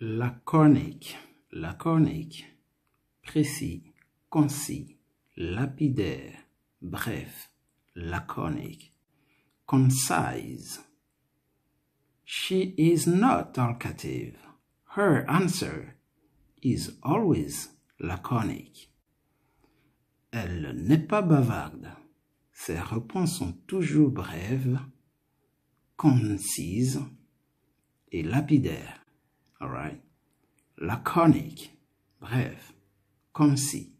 Laconic laconic précis, concis, lapidaire, bref, laconique, concise. She is not talkative. Her answer is always laconic. Elle n'est pas bavarde. Ses réponses sont toujours brèves, concises et lapidaires. All right? Laconic. Bref. si.